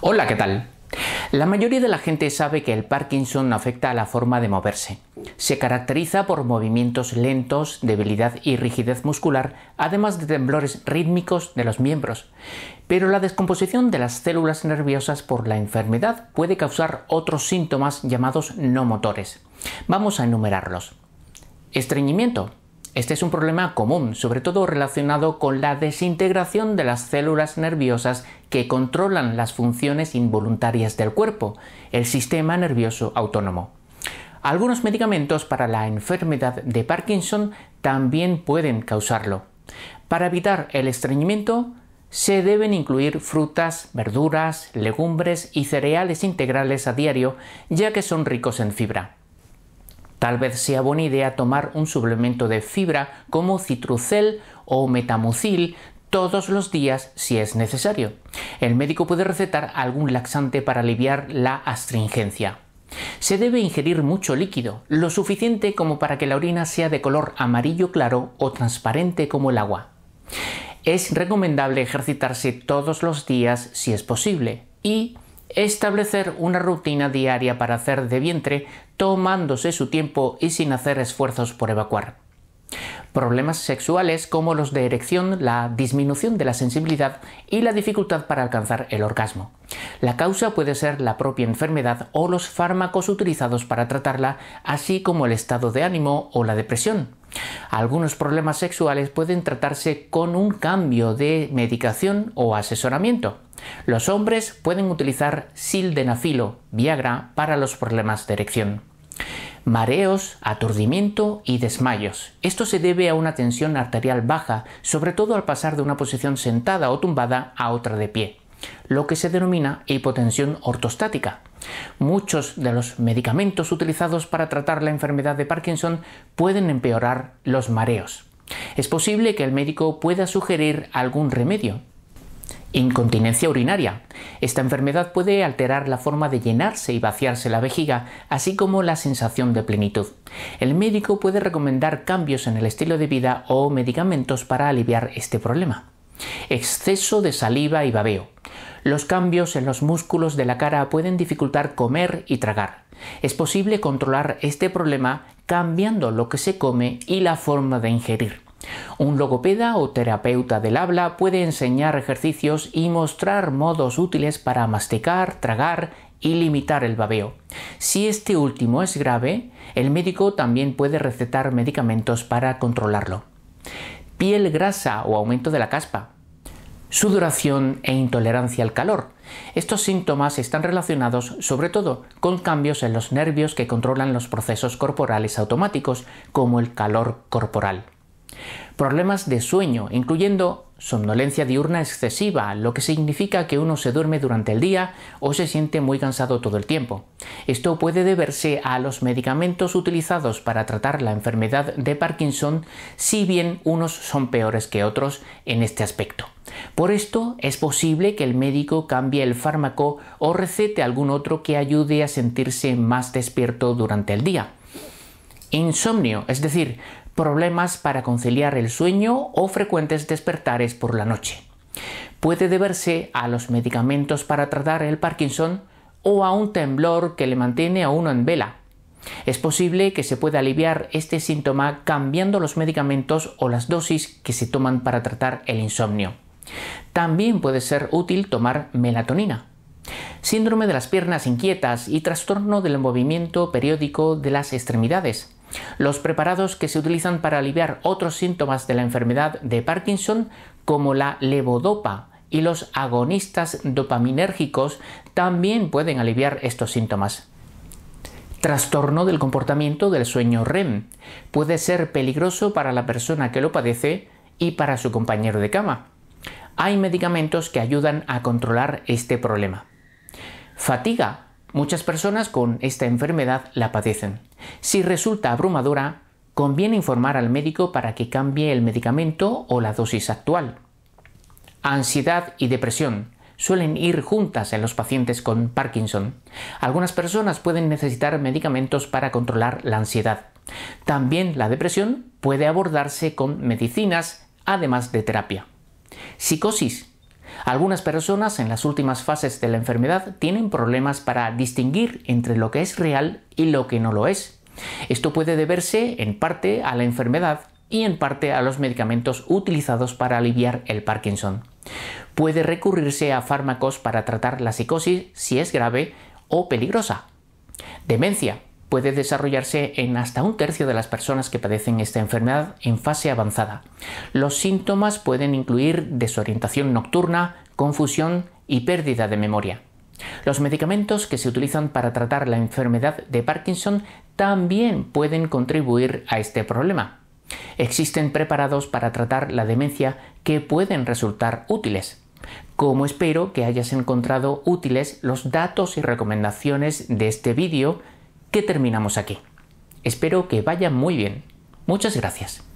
Hola, ¿qué tal? La mayoría de la gente sabe que el Parkinson afecta a la forma de moverse. Se caracteriza por movimientos lentos, debilidad y rigidez muscular, además de temblores rítmicos de los miembros. Pero la descomposición de las células nerviosas por la enfermedad puede causar otros síntomas llamados no motores. Vamos a enumerarlos. Estreñimiento, este es un problema común, sobre todo relacionado con la desintegración de las células nerviosas que controlan las funciones involuntarias del cuerpo, el sistema nervioso autónomo. Algunos medicamentos para la enfermedad de Parkinson también pueden causarlo. Para evitar el estreñimiento, se deben incluir frutas, verduras, legumbres y cereales integrales a diario, ya que son ricos en fibra. Tal vez sea buena idea tomar un suplemento de fibra como citrucel o metamucil todos los días si es necesario. El médico puede recetar algún laxante para aliviar la astringencia. Se debe ingerir mucho líquido, lo suficiente como para que la orina sea de color amarillo claro o transparente como el agua. Es recomendable ejercitarse todos los días si es posible y establecer una rutina diaria para hacer de vientre, tomándose su tiempo y sin hacer esfuerzos por evacuar. Problemas sexuales como los de erección, la disminución de la sensibilidad y la dificultad para alcanzar el orgasmo. La causa puede ser la propia enfermedad o los fármacos utilizados para tratarla, así como el estado de ánimo o la depresión. Algunos problemas sexuales pueden tratarse con un cambio de medicación o asesoramiento. Los hombres pueden utilizar sildenafilo, Viagra, para los problemas de erección. Mareos, aturdimiento y desmayos. Esto se debe a una tensión arterial baja, sobre todo al pasar de una posición sentada o tumbada a otra de pie lo que se denomina hipotensión ortostática. Muchos de los medicamentos utilizados para tratar la enfermedad de Parkinson pueden empeorar los mareos. Es posible que el médico pueda sugerir algún remedio. Incontinencia urinaria. Esta enfermedad puede alterar la forma de llenarse y vaciarse la vejiga, así como la sensación de plenitud. El médico puede recomendar cambios en el estilo de vida o medicamentos para aliviar este problema. Exceso de saliva y babeo. Los cambios en los músculos de la cara pueden dificultar comer y tragar. Es posible controlar este problema cambiando lo que se come y la forma de ingerir. Un logopeda o terapeuta del habla puede enseñar ejercicios y mostrar modos útiles para masticar, tragar y limitar el babeo. Si este último es grave, el médico también puede recetar medicamentos para controlarlo. Piel grasa o aumento de la caspa duración e intolerancia al calor. Estos síntomas están relacionados sobre todo con cambios en los nervios que controlan los procesos corporales automáticos como el calor corporal. Problemas de sueño, incluyendo somnolencia diurna excesiva, lo que significa que uno se duerme durante el día o se siente muy cansado todo el tiempo. Esto puede deberse a los medicamentos utilizados para tratar la enfermedad de Parkinson, si bien unos son peores que otros en este aspecto. Por esto es posible que el médico cambie el fármaco o recete algún otro que ayude a sentirse más despierto durante el día. Insomnio, es decir, problemas para conciliar el sueño o frecuentes despertares por la noche. Puede deberse a los medicamentos para tratar el Parkinson o a un temblor que le mantiene a uno en vela. Es posible que se pueda aliviar este síntoma cambiando los medicamentos o las dosis que se toman para tratar el insomnio. También puede ser útil tomar melatonina. Síndrome de las piernas inquietas y trastorno del movimiento periódico de las extremidades. Los preparados que se utilizan para aliviar otros síntomas de la enfermedad de Parkinson, como la levodopa y los agonistas dopaminérgicos, también pueden aliviar estos síntomas. Trastorno del comportamiento del sueño REM. Puede ser peligroso para la persona que lo padece y para su compañero de cama hay medicamentos que ayudan a controlar este problema. Fatiga. Muchas personas con esta enfermedad la padecen. Si resulta abrumadora, conviene informar al médico para que cambie el medicamento o la dosis actual. Ansiedad y depresión suelen ir juntas en los pacientes con Parkinson. Algunas personas pueden necesitar medicamentos para controlar la ansiedad. También la depresión puede abordarse con medicinas, además de terapia. Psicosis. Algunas personas en las últimas fases de la enfermedad tienen problemas para distinguir entre lo que es real y lo que no lo es. Esto puede deberse en parte a la enfermedad y en parte a los medicamentos utilizados para aliviar el Parkinson. Puede recurrirse a fármacos para tratar la psicosis si es grave o peligrosa. Demencia puede desarrollarse en hasta un tercio de las personas que padecen esta enfermedad en fase avanzada. Los síntomas pueden incluir desorientación nocturna, confusión y pérdida de memoria. Los medicamentos que se utilizan para tratar la enfermedad de Parkinson también pueden contribuir a este problema. Existen preparados para tratar la demencia que pueden resultar útiles. Como espero que hayas encontrado útiles los datos y recomendaciones de este vídeo que terminamos aquí. Espero que vaya muy bien. Muchas gracias.